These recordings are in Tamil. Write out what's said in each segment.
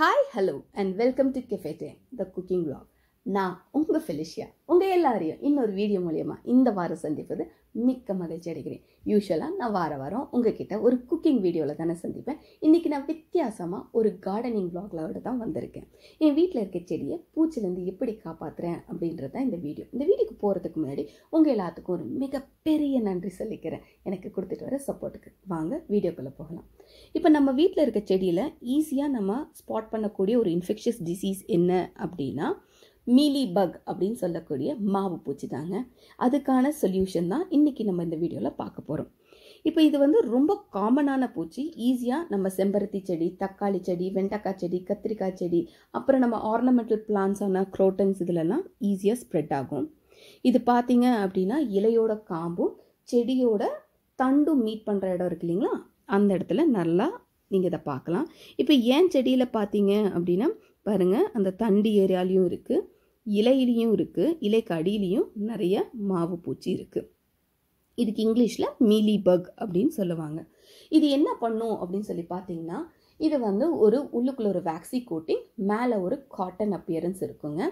Hi, hello, and welcome to Cafe Time, the cooking vlog. நான் உங்கள் ஃபெலிஷியா உங்கள் எல்லாரையும் இன்னொரு வீடியோ மூலயமா இந்த வாரம் சந்திப்பது மிக்க மகிழ்ச்சி அடைகிறேன் யூஸ்வலாக நான் வார வாரம் உங்ககிட்ட ஒரு குக்கிங் வீடியோவில் தானே சந்திப்பேன் இன்றைக்கி நான் வித்தியாசமாக ஒரு கார்டனிங் விளாக்லோட தான் வந்திருக்கேன் என் வீட்டில் இருக்க செடியை பூச்சிலேருந்து எப்படி காப்பாற்றுறேன் அப்படின்றது தான் இந்த வீடியோ இந்த வீடியோக்கு போகிறதுக்கு முன்னாடி உங்கள் எல்லாத்துக்கும் ஒரு மிகப்பெரிய நன்றி சொல்லிக்கிறேன் எனக்கு கொடுத்துட்டு வர சப்போர்ட்டுக்கு வாங்க வீடியோக்குள்ளே போகலாம் இப்போ நம்ம வீட்டில் இருக்க செடியில் ஈஸியாக நம்ம ஸ்பாட் பண்ணக்கூடிய ஒரு இன்ஃபெக்ஷியஸ் டிசீஸ் என்ன அப்படின்னா மீலி பக் அப்படின்னு சொல்லக்கூடிய மாவு பூச்சி தாங்க அதுக்கான சொல்யூஷன் தான் இன்றைக்கி நம்ம இந்த வீடியோவில் பார்க்க போகிறோம் இப்போ இது வந்து ரொம்ப காமனான பூச்சி ஈஸியாக நம்ம செம்பருத்தி செடி தக்காளி செடி வெண்டக்காய் செடி கத்திரிக்காய் செடி அப்புறம் நம்ம ஆர்னமெண்டல் பிளான்ஸான க்ரோட்டன்ஸ் இதிலெல்லாம் ஈஸியாக ஸ்ப்ரெட் ஆகும் இது பார்த்தீங்க அப்படின்னா இலையோட காம்பும் செடியோட தண்டும் மீட் பண்ணுற இடம் இருக்கு இல்லைங்களா அந்த இடத்துல நல்லா நீங்கள் இதை பார்க்கலாம் இப்போ ஏன் செடியில் பார்த்தீங்க அப்படின்னா பாருங்கள் அந்த தண்டு ஏரியாலையும் இருக்குது இலையிலையும் இருக்குது இலைக்கு அடியிலையும் நிறைய மாவு பூச்சி இருக்குது இதுக்கு இங்கிலீஷில் மீலி பக் அப்படின்னு சொல்லுவாங்க இது என்ன பண்ணும் அப்படின்னு சொல்லி பார்த்தீங்கன்னா இது வந்து ஒரு உள்ளுக்குள்ள ஒரு வேக்சி கோட்டிங் மேலே ஒரு காட்டன் அப்பியரன்ஸ் இருக்குங்க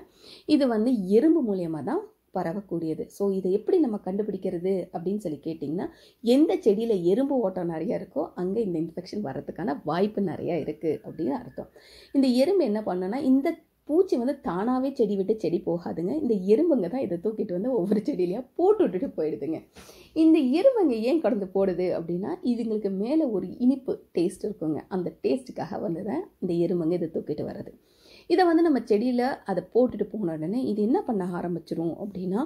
இது வந்து எறும்பு மூலியமாக தான் பரவக்கூடியது ஸோ இதை எப்படி நம்ம கண்டுபிடிக்கிறது அப்படின்னு சொல்லி கேட்டிங்கன்னா எந்த செடியில் எறும்பு ஓட்டம் நிறையா இருக்கோ அங்கே இந்த இன்ஃபெக்ஷன் வர்றதுக்கான வாய்ப்பு நிறையா இருக்குது அப்படின்னு அர்த்தம் இந்த எறும்பு என்ன பண்ணுன்னா இந்த பூச்சி வந்து தானாகவே செடி விட்டு செடி போகாதுங்க இந்த எறும்புங்க தான் இதை தூக்கிட்டு வந்து ஒவ்வொரு செடியிலையாக போட்டு விட்டுட்டு போயிடுதுங்க இந்த எறும்புங்க ஏன் கடந்து போடுது அப்படின்னா இதுங்களுக்கு மேலே ஒரு இனிப்பு டேஸ்ட் இருக்குங்க அந்த டேஸ்ட்டுக்காக வந்து தான் இந்த எறும்புங்க இதை தூக்கிட்டு வர்றது இதை வந்து நம்ம செடியில் அதை போட்டுட்டு போன உடனே இது என்ன பண்ண ஆரம்பிச்சிடும் அப்படின்னா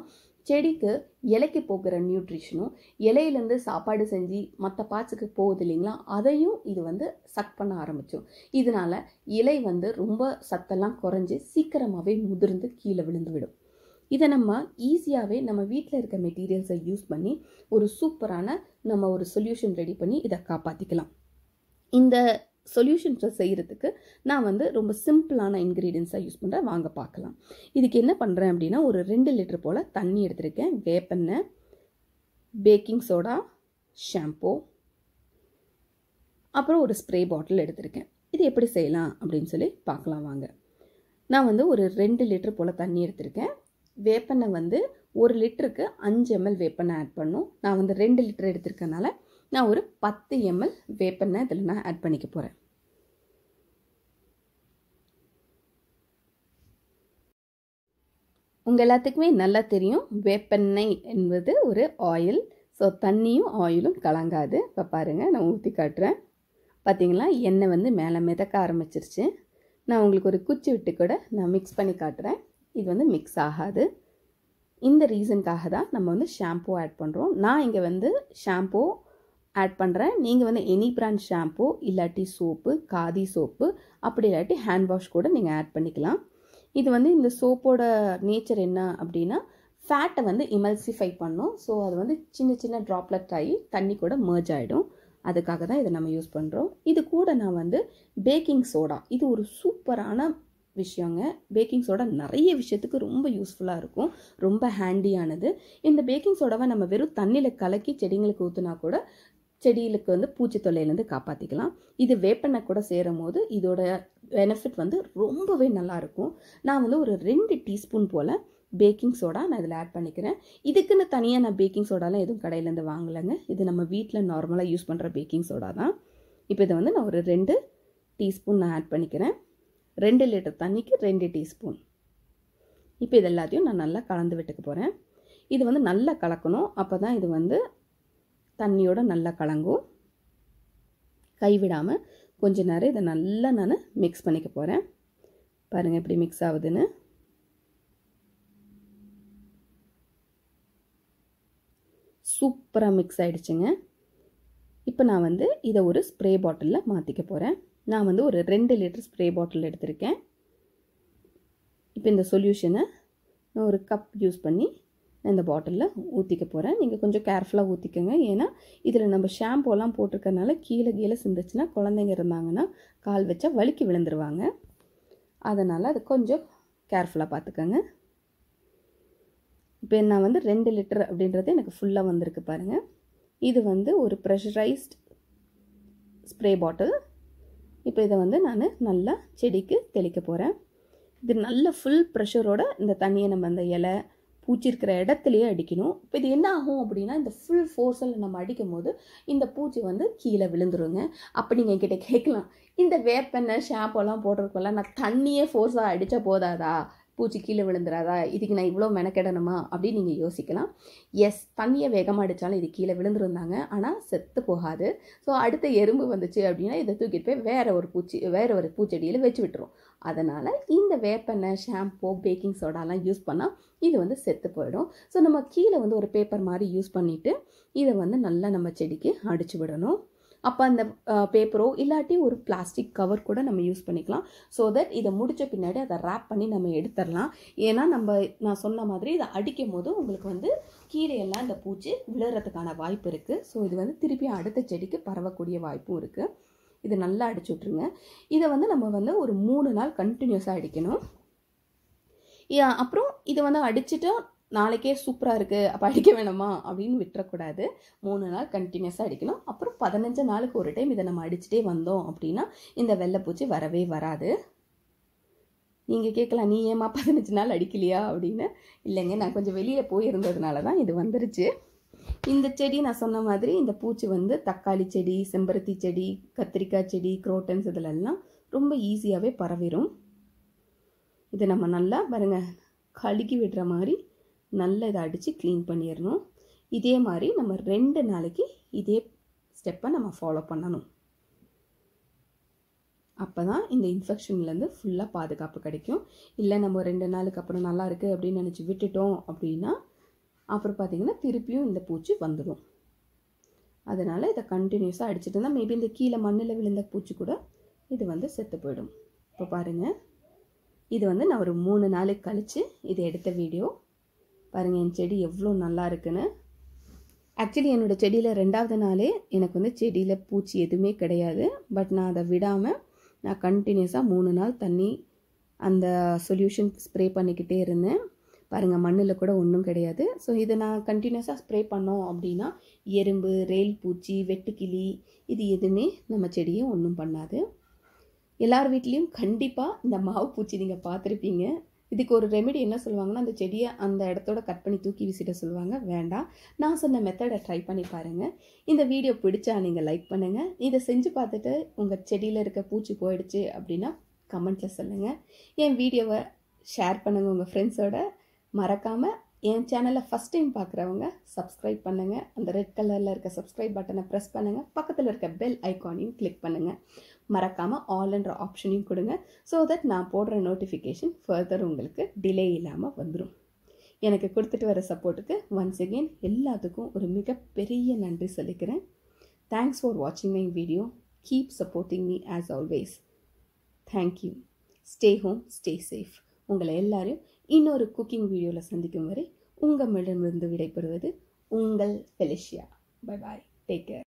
செடிக்கு இலைக்கு போகிற நியூட்ரிஷனும் இலையிலேருந்து சாப்பாடு செஞ்சு மற்ற பார்ட்ஸுக்கு போகுது இல்லைங்களா அதையும் இது வந்து சக் பண்ண ஆரம்பித்தோம் இதனால் இலை வந்து ரொம்ப சத்தெல்லாம் குறைஞ்சி சீக்கிரமாகவே முதிர்ந்து கீழே விழுந்து விடும் இதை நம்ம ஈஸியாகவே நம்ம வீட்டில் இருக்க மெட்டீரியல்ஸை யூஸ் பண்ணி ஒரு சூப்பரான நம்ம ஒரு சொல்யூஷன் ரெடி பண்ணி இதை காப்பாற்றிக்கலாம் இந்த சொல்யூஷன்ஸை செய்கிறதுக்கு நான் வந்து ரொம்ப சிம்பிளான இன்க்ரீடியன்ஸாக யூஸ் பண்ணுறேன் வாங்க பார்க்கலாம் இதுக்கு என்ன பண்ணுறேன் அப்படின்னா ஒரு ரெண்டு லிட்டர் போல் தண்ணி எடுத்திருக்கேன் வேப்பெண்ணெய் பேக்கிங் சோடா ஷாம்பூ அப்புறம் ஒரு ஸ்ப்ரே பாட்டில் எடுத்திருக்கேன் இது எப்படி செய்யலாம் அப்படின்னு சொல்லி பார்க்கலாம் வாங்க நான் வந்து ஒரு ரெண்டு லிட்டர் போல் தண்ணி எடுத்திருக்கேன் வேப்பெண்ணெய் வந்து ஒரு லிட்டருக்கு அஞ்சு எம்எல் வேப்பெண்ணெய் ஆட் பண்ணும் நான் வந்து ரெண்டு லிட்டர் எடுத்திருக்கனால நான் ஒரு பத்து எம்எல் வேப்பெண்ணெய் இதில் நான் ஆட் பண்ணிக்க போகிறேன் உங்கள் எல்லாத்துக்குமே நல்லா தெரியும் வேப்பெண்ணெய் என்பது ஒரு ஆயில் ஸோ தண்ணியும் ஆயிலும் கலங்காது இப்போ பாருங்கள் நான் ஊற்றி காட்டுறேன் பார்த்தீங்களா எண்ணெய் வந்து மேலே மிதக்க ஆரம்பிச்சிருச்சு நான் உங்களுக்கு ஒரு குச்சி விட்டு கூட நான் மிக்ஸ் பண்ணி காட்டுறேன் இது வந்து மிக்ஸ் ஆகாது இந்த ரீசனுக்காக தான் நம்ம வந்து ஷாம்பூ ஆட் பண்ணுறோம் நான் இங்கே வந்து ஷாம்பூ ஆட் பண்ணுறேன் நீங்கள் வந்து எனி பிராண்ட் ஷாம்பூ இல்லாட்டி சோப்பு காதி சோப்பு அப்படி இல்லாட்டி ஹேண்ட் வாஷ் கூட நீங்கள் ஆட் பண்ணிக்கலாம் இது வந்து இந்த சோப்போட நேச்சர் என்ன அப்படின்னா ஃபேட்டை வந்து இமல்சிஃபை பண்ணும் ஸோ அது வந்து சின்ன சின்ன ட்ராப்லெட் ஆகி தண்ணி கூட மர்ஜ் ஆகிடும் அதுக்காக தான் இதை நம்ம யூஸ் பண்ணுறோம் இது கூட நான் வந்து பேக்கிங் சோடா இது ஒரு சூப்பரான விஷயங்க பேக்கிங் சோடா நிறைய விஷயத்துக்கு ரொம்ப யூஸ்ஃபுல்லாக இருக்கும் ரொம்ப ஹேண்டியானது இந்த பேக்கிங் சோடாவை நம்ம வெறும் தண்ணியில் கலக்கி செடிங்களுக்கு ஊற்றுனா கூட செடிகளுக்கு வந்து பூச்சி தொல்லையிலேருந்து காப்பாற்றிக்கலாம் இது வேப்பெண்ணெய் கூட சேரும் போது இதோட பெனிஃபிட் வந்து ரொம்பவே நல்லாயிருக்கும் நான் வந்து ஒரு ரெண்டு டீஸ்பூன் போல் பேக்கிங் சோடா நான் இதில் ஆட் பண்ணிக்கிறேன் இதுக்குன்னு தனியாக நான் பேக்கிங் சோடாலாம் எதுவும் கடையிலேருந்து வாங்கலைங்க இது நம்ம வீட்டில் நார்மலாக யூஸ் பண்ணுற பேக்கிங் சோடா தான் இப்போ இதை வந்து நான் ஒரு ரெண்டு டீஸ்பூன் நான் ஆட் பண்ணிக்கிறேன் ரெண்டு லிட்டர் தண்ணிக்கு ரெண்டு டீஸ்பூன் இப்போ இது எல்லாத்தையும் நான் நல்லா கலந்து விட்டுக்க போகிறேன் இது வந்து நல்லா கலக்கணும் அப்போ தான் இது வந்து தண்ணியோடு நல்லா கலங்கும் கைவிடாமல் கொஞ்ச நேரம் இதை நல்லா நான் மிக்ஸ் பண்ணிக்க போகிறேன் பாருங்கள் இப்படி மிக்ஸ் ஆகுதுன்னு சூப்பராக மிக்ஸ் ஆகிடுச்சுங்க இப்போ நான் வந்து இதை ஒரு ஸ்ப்ரே பாட்டிலில் மாற்றிக்க போகிறேன் நான் வந்து ஒரு ரெண்டு லிட்டர் ஸ்ப்ரே பாட்டில் எடுத்திருக்கேன் இப்போ இந்த சொல்யூஷனை நான் ஒரு கப் யூஸ் பண்ணி நான் இந்த பாட்டிலில் ஊற்றிக்க போகிறேன் நீங்கள் கொஞ்சம் கேர்ஃபுல்லாக ஊற்றிக்கோங்க ஏன்னா இதில் நம்ம ஷாம்பூலாம் போட்டிருக்கறனால கீழே கீழே சிந்துச்சுன்னா குழந்தைங்க இருந்தாங்கன்னா கால் வச்சா வலிக்கு விழுந்துருவாங்க அதனால் அது கொஞ்சம் கேர்ஃபுல்லாக பார்த்துக்கோங்க இப்போ நான் வந்து ரெண்டு லிட்டர் அப்படின்றது எனக்கு ஃபுல்லாக வந்திருக்கு பாருங்கள் இது வந்து ஒரு ப்ரெஷரைஸ்ட் ஸ்ப்ரே பாட்டில் இப்போ இதை வந்து நான் நல்லா செடிக்கு தெளிக்க போகிறேன் இது நல்ல ஃபுல் ப்ரெஷரோட இந்த தண்ணியை நம்ம அந்த இலை பூச்சி இருக்கிற இடத்துலையே அடிக்கணும் இப்போ இது என்ன ஆகும் அப்படின்னா இந்த ஃபுல் ஃபோர்ஸில் நம்ம அடிக்கும் போது இந்த பூச்சி வந்து கீழே விழுந்துருங்க அப்போ நீங்கள் என்கிட்ட கேட்கலாம் இந்த வேப்பெண்ணெய் ஷாம்பெல்லாம் போட்டிருக்கோம்ல நான் தண்ணியே ஃபோர்ஸாக அடித்தா போதாதா பூச்சி கீழே விழுந்துடாதா இதுக்கு நான் இவ்வளோ மெனக்கெடணுமா அப்படின்னு நீங்கள் யோசிக்கலாம் எஸ் தண்ணியை வேகமாக அடித்தாலும் இது கீழே விழுந்துருந்தாங்க ஆனால் செத்து போகாது ஸோ அடுத்த எறும்பு வந்துச்சு அப்படின்னா இதை தூக்கிட்டு போய் வேறு ஒரு பூச்சி வேறு ஒரு பூச்செடியில் வச்சு விட்டுரும் அதனால் இந்த வேப்பெண்ணெய் ஷாம்போ பேக்கிங் சோடாலாம் யூஸ் பண்ணால் இது வந்து செத்து போயிடும் ஸோ நம்ம கீழே வந்து ஒரு பேப்பர் மாதிரி யூஸ் பண்ணிவிட்டு இதை வந்து நல்லா நம்ம செடிக்கு அடிச்சு விடணும் அப்போ அந்த பேப்பரோ இல்லாட்டி ஒரு பிளாஸ்டிக் கவர் கூட நம்ம யூஸ் பண்ணிக்கலாம் ஸோ தட் இதை முடித்த பின்னாடி அதை ரேப் பண்ணி நம்ம எடுத்துடலாம் ஏன்னா நம்ம நான் சொன்ன மாதிரி இதை அடிக்கும் போது உங்களுக்கு வந்து கீரையெல்லாம் இந்த பூச்சி விழுறதுக்கான வாய்ப்பு இருக்குது ஸோ இது வந்து திருப்பி அடுத்த செடிக்கு பரவக்கூடிய வாய்ப்பும் இருக்குது இது நல்லா அடிச்சு விட்ருங்க இதை வந்து நம்ம வந்து ஒரு மூணு நாள் கண்டினியூஸாக அடிக்கணும் அப்புறம் இதை வந்து அடிச்சுட்டு நாளைக்கே சூப்பராக இருக்குது அப்போ அடிக்க வேணுமா அப்படின்னு விட்டுறக்கூடாது மூணு நாள் கண்டினியூஸாக அடிக்கணும் அப்புறம் பதினஞ்சு நாளுக்கு ஒரு டைம் இதை நம்ம அடிச்சுட்டே வந்தோம் அப்படின்னா இந்த வெள்ளைப்பூச்சி வரவே வராது நீங்கள் கேட்கலாம் நீ ஏமா பதினஞ்சு நாள் அடிக்கலையா அப்படின்னு இல்லைங்க நான் கொஞ்சம் வெளியே போயிருந்ததுனால தான் இது வந்துருச்சு இந்த செடி நான் சொன்ன மாதிரி இந்த பூச்சி வந்து தக்காளி செடி செம்பருத்தி செடி கத்திரிக்காய் செடி குரோட்டன்ஸ் இதிலெல்லாம் ரொம்ப ஈஸியாகவே பரவிடும் இதை நம்ம நல்லா பாருங்கள் கழுக்கி விடுற மாதிரி நல்ல இதை அடித்து க்ளீன் பண்ணிடணும் இதே மாதிரி நம்ம ரெண்டு நாளைக்கு இதே ஸ்டெப்பை நம்ம ஃபாலோ பண்ணணும் அப்போ தான் இந்த இன்ஃபெக்ஷன்லேருந்து ஃபுல்லாக பாதுகாப்பு கிடைக்கும் இல்லை நம்ம ரெண்டு நாளுக்கு அப்புறம் நல்லா இருக்குது அப்படின்னு நினச்சி விட்டுட்டோம் அப்படின்னா அப்புறம் பார்த்திங்கன்னா திருப்பியும் இந்த பூச்சி வந்துடும் அதனால் இதை கண்டினியூஸாக அடிச்சுட்டு இருந்தால் மேபி இந்த கீழே மண்ணில் விழுந்த பூச்சி கூட இது வந்து செத்து போயிடும் இப்போ பாருங்கள் இது வந்து நான் ஒரு மூணு நாளைக்கு கழித்து இதை எடுத்த வீடியோ பாருங்கள் என் செடி எவ்வளோ நல்லா இருக்குன்னு ஆக்சுவலி என்னோடய செடியில் ரெண்டாவது நாளே எனக்கு வந்து செடியில் பூச்சி எதுவுமே கிடையாது பட் நான் அதை விடாமல் நான் கண்டினியூஸாக மூணு நாள் தண்ணி அந்த சொல்யூஷன் ஸ்ப்ரே பண்ணிக்கிட்டே இருந்தேன் பாருங்கள் மண்ணில் கூட ஒன்றும் கிடையாது ஸோ இதை நான் கண்டினியூஸாக ஸ்ப்ரே பண்ணோம் அப்படின்னா எறும்பு ரெயில் பூச்சி வெட்டுக்கிளி இது எதுவுமே நம்ம செடியை ஒன்றும் பண்ணாது எல்லார் வீட்லேயும் கண்டிப்பாக இந்த மாவு பூச்சி நீங்கள் பார்த்துருப்பீங்க இதுக்கு ஒரு ரெமெடி என்ன சொல்லுவாங்கன்னா அந்த செடியை அந்த இடத்தோட கட் பண்ணி தூக்கி வீசிட சொல்லுவாங்க வேண்டாம் நான் சொன்ன மெத்தடை ட்ரை பண்ணி பாருங்கள் இந்த வீடியோ பிடிச்சா நீங்கள் லைக் பண்ணுங்கள் இதை செஞ்சு பார்த்துட்டு உங்கள் செடியில் இருக்க பூச்சி போயிடுச்சு அப்படின்னா கமெண்ட்டில் சொல்லுங்கள் என் வீடியோவை ஷேர் பண்ணுங்கள் உங்கள் ஃப்ரெண்ட்ஸோட மறக்காமல் என் சேனலை ஃபஸ்ட் டைம் பார்க்குறவங்க சப்ஸ்கிரைப் பண்ணுங்கள் அந்த ரெட் கலரில் இருக்க சப்ஸ்கிரைப் பட்டனை ப்ரெஸ் பண்ணுங்கள் பக்கத்தில் இருக்க பெல் ஐக்கானையும் கிளிக் பண்ணுங்கள் மறக்காமல் ஆல்ன்ற ஆப்ஷனையும் கொடுங்க ஸோ தட் நான் போடுற நோட்டிஃபிகேஷன் ஃபர்தர் உங்களுக்கு டிலே இல்லாமல் வந்துடும் எனக்கு கொடுத்துட்டு வர சப்போர்ட்டுக்கு ஒன்ஸ் அகெயின் எல்லாத்துக்கும் ஒரு மிகப்பெரிய நன்றி சொல்லிக்கிறேன் தேங்க்ஸ் ஃபார் வாட்சிங் my video keep supporting me as always thank you stay home stay safe உங்களை எல்லாரையும் இன்னொரு குக்கிங் வீடியோவில் சந்திக்கும் வரை உங்கள் உங்களிடமிருந்து விடைபெறுவது உங்கள் Felicia bye bye take care